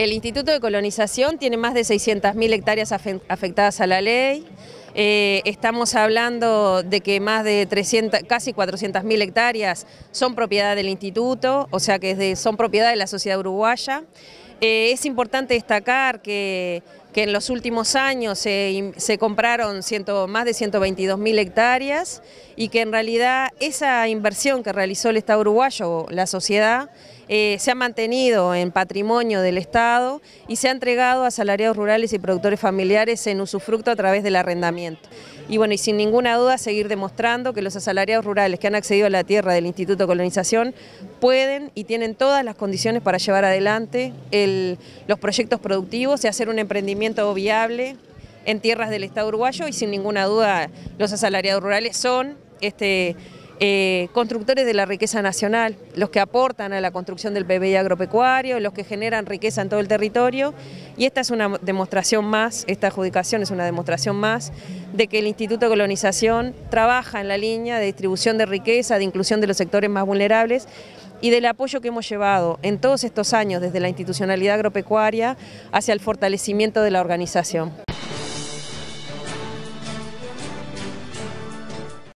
El Instituto de Colonización tiene más de 600.000 hectáreas afectadas a la ley. Eh, estamos hablando de que más de 300, casi 400.000 hectáreas son propiedad del instituto, o sea que son propiedad de la sociedad uruguaya. Eh, es importante destacar que, en los últimos años se, compraron más de 122.000 hectáreas y que en realidad esa inversión que realizó el Estado uruguayo, la sociedad, eh, se ha mantenido en patrimonio del Estado y se ha entregado a asalariados rurales y productores familiares en usufructo a través del arrendamiento. Y bueno, y sin ninguna duda seguir demostrando que los asalariados rurales que han accedido a la tierra del Instituto de Colonización pueden y tienen todas las condiciones para llevar adelante los proyectos productivos y hacer un emprendimiento viable en tierras del Estado uruguayo y sin ninguna duda los asalariados rurales son este, eh, constructores de la riqueza nacional, los que aportan a la construcción del PBI agropecuario, los que generan riqueza en todo el territorio y esta es una demostración más, esta adjudicación es una demostración más de que el Instituto de Colonización trabaja en la línea de distribución de riqueza, de inclusión de los sectores más vulnerables y del apoyo que hemos llevado en todos estos años desde la institucionalidad agropecuaria hacia el fortalecimiento de la organización.